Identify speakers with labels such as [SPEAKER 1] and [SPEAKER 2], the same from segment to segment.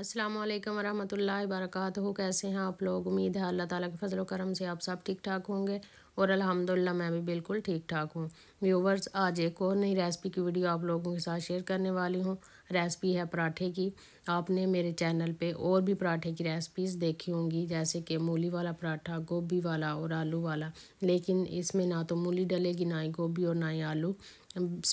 [SPEAKER 1] अस्सलाम वालेकुम वर्क कैसे हैं आप लोग उम्मीद है अल्लाह ताला के फजल करम से आप सब ठीक ठाक होंगे और अल्हम्दुलिल्लाह मैं भी बिल्कुल ठीक ठाक हूँ व्यूवर्स आज एक और नई रेसिपी की वीडियो आप लोगों के साथ शेयर करने वाली हूँ रेसिपी है पराठे की आपने मेरे चैनल पे और भी पराठे की रेसिपीज़ देखी होंगी जैसे कि मूली वाला पराठा गोभी वाला और आलू वाला लेकिन इसमें ना तो मूली डलेगी ना ही गोभी और ना ही आलू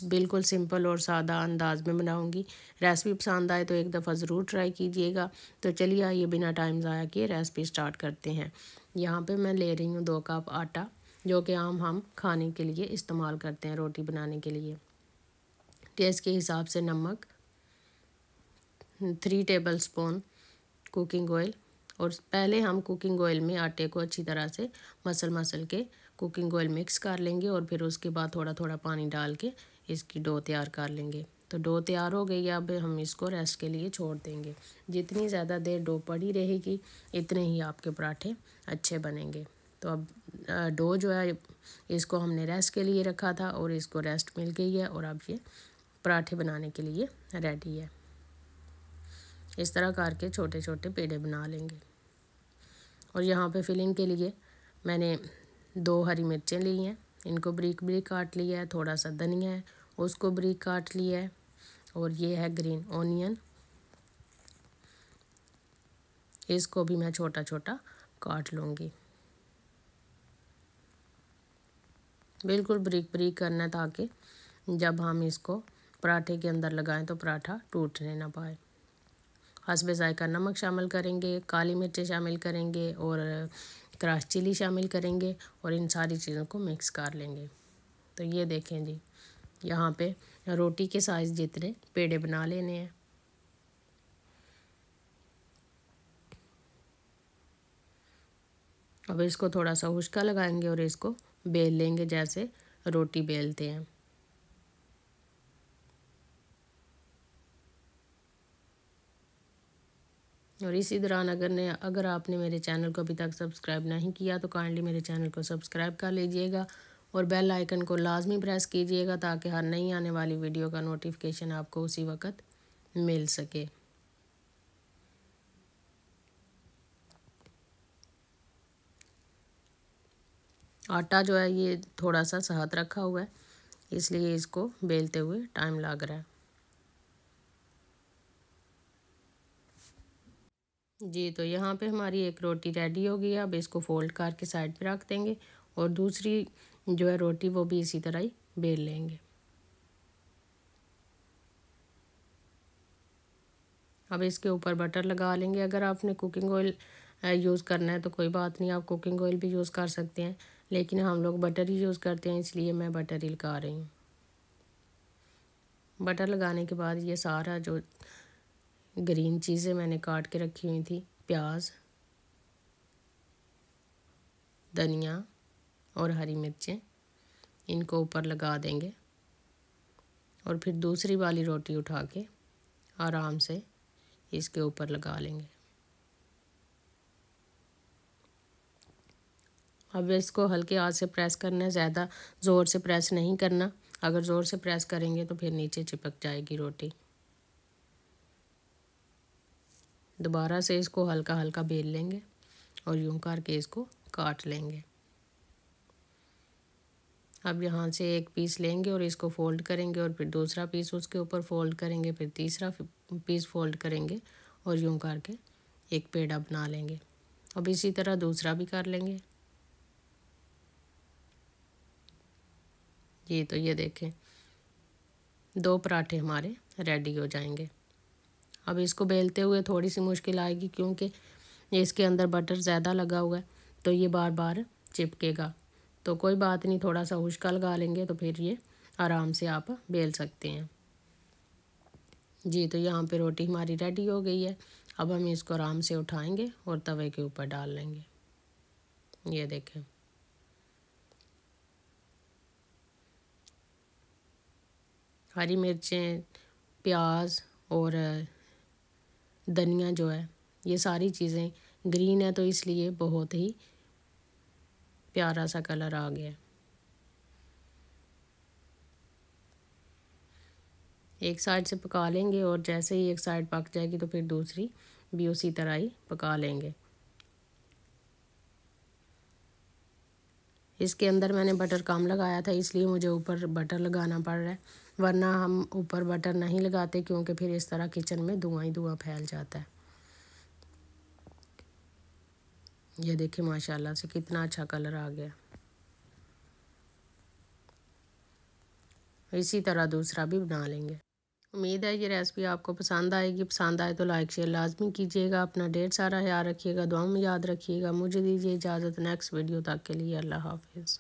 [SPEAKER 1] बिल्कुल सिंपल और सादा अंदाज में बनाऊंगी रेसिपी पसंद आए तो एक दफ़ा ज़रूर ट्राई कीजिएगा तो चलिए आइए बिना टाइम ज़ाया किए रेसिपी स्टार्ट करते हैं यहाँ पर मैं ले रही हूँ दो कप आटा जो कि आम हम खाने के लिए इस्तेमाल करते हैं रोटी बनाने के लिए टेस्ट के हिसाब से नमक three tablespoon cooking oil और पहले हम कुकिंग ऑयल में आटे को अच्छी तरह से मसल मसल के कुकिंग ऑयल मिक्स कर लेंगे और फिर उसके बाद थोड़ा थोड़ा पानी डाल के इसकी डो तैयार कर लेंगे तो डो तैयार हो गई अब हम इसको रेस्ट के लिए छोड़ देंगे जितनी ज़्यादा देर डो पड़ी रहेगी इतने ही आपके पराठे अच्छे बनेंगे तो अब डो जो है इसको हमने रेस्ट के लिए रखा था और इसको रेस्ट मिल गई है और अब ये पराठे बनाने के लिए रेडी है इस तरह करके छोटे छोटे पेड़े बना लेंगे और यहाँ पे फिलिंग के लिए मैंने दो हरी मिर्चें ली हैं इनको ब्रीक ब्रिक काट लिया है थोड़ा सा धनिया है उसको ब्रिक काट लिया है और ये है ग्रीन ऑनियन इसको भी मैं छोटा छोटा काट लूँगी बिल्कुल ब्रिक ब्रिक करना ताकि जब हम इसको पराठे के अंदर लगाएं तो पराठा टूटने ना पाए हसब ऐायका नमक शामिल करेंगे काली मिर्चें शामिल करेंगे और क्रश चिली शामिल करेंगे और इन सारी चीज़ों को मिक्स कर लेंगे तो ये देखें जी यहाँ पे रोटी के साइज़ जितने पेड़े बना लेने हैं अब इसको थोड़ा सा हुशका लगाएंगे और इसको बेल लेंगे जैसे रोटी बेलते हैं और इसी दौरान अगर ने अगर आपने मेरे चैनल को अभी तक सब्सक्राइब नहीं किया तो काइंडली मेरे चैनल को सब्सक्राइब कर लीजिएगा और बेल आइकन को लाजमी प्रेस कीजिएगा ताकि हर नई आने वाली वीडियो का नोटिफिकेशन आपको उसी वक्त मिल सके आटा जो है ये थोड़ा सा सहत रखा हुआ है इसलिए इसको बेलते हुए टाइम लग रहा है जी तो यहाँ पे हमारी एक रोटी रेडी हो गई अब इसको फोल्ड करके साइड पे रख देंगे और दूसरी जो है रोटी वो भी इसी तरह ही बेल लेंगे अब इसके ऊपर बटर लगा लेंगे अगर आपने कुकिंग ऑयल यूज़ करना है तो कोई बात नहीं आप कुकिंग ऑयल भी यूज़ कर सकते हैं लेकिन हम लोग बटर ही यूज़ करते हैं इसलिए मैं बटर ही लगा रही हूँ बटर लगाने के बाद ये सारा जो ग्रीन चीज़ें मैंने काट के रखी हुई थी प्याज धनिया और हरी मिर्चें इनको ऊपर लगा देंगे और फिर दूसरी वाली रोटी उठा के आराम से इसके ऊपर लगा लेंगे अब इसको हल्के हाथ से प्रेस करना है ज़्यादा ज़ोर से प्रेस नहीं करना अगर ज़ोर से प्रेस करेंगे तो फिर नीचे चिपक जाएगी रोटी दोबारा से इसको हल्का हल्का बेल लेंगे और यूं करके इसको काट लेंगे अब यहाँ से एक पीस लेंगे और इसको फोल्ड करेंगे और फिर दूसरा पीस उसके ऊपर फोल्ड करेंगे फिर तीसरा पीस फोल्ड करेंगे और यूं करके एक पेड़ा बना लेंगे अब इसी तरह दूसरा भी कर लेंगे जी तो ये देखें दो पराठे हमारे रेडी हो जाएंगे अब इसको बेलते हुए थोड़ी सी मुश्किल आएगी क्योंकि इसके अंदर बटर ज़्यादा लगा हुआ है तो ये बार बार चिपकेगा तो कोई बात नहीं थोड़ा सा हुशका लगा लेंगे तो फिर ये आराम से आप बेल सकते हैं जी तो यहाँ पे रोटी हमारी रेडी हो गई है अब हम इसको आराम से उठाएंगे और तवे के ऊपर डाल लेंगे ये देखें हरी मिर्चें प्याज और धनिया जो है ये सारी चीज़ें ग्रीन है तो इसलिए बहुत ही प्यारा सा कलर आ गया एक साइड से पका लेंगे और जैसे ही एक साइड पक जाएगी तो फिर दूसरी भी उसी तरह ही पका लेंगे इसके अंदर मैंने बटर कम लगाया था इसलिए मुझे ऊपर बटर लगाना पड़ रहा है वरना हम ऊपर बटर नहीं लगाते क्योंकि फिर इस तरह किचन में धुआं ही धुआं फैल जाता है ये देखिए माशाल्लाह से कितना अच्छा कलर आ गया इसी तरह दूसरा भी बना लेंगे उम्मीद है ये रेसिपी आपको पसंद आएगी पसंद आए तो लाइक शेयर लाजमी कीजिएगा अपना डेढ़ सारा याद रखिएगा दुआ में याद रखिएगा मुझे दीजिए इजाज़त नेक्स्ट वीडियो तक के लिए अल्लाह हाफिज़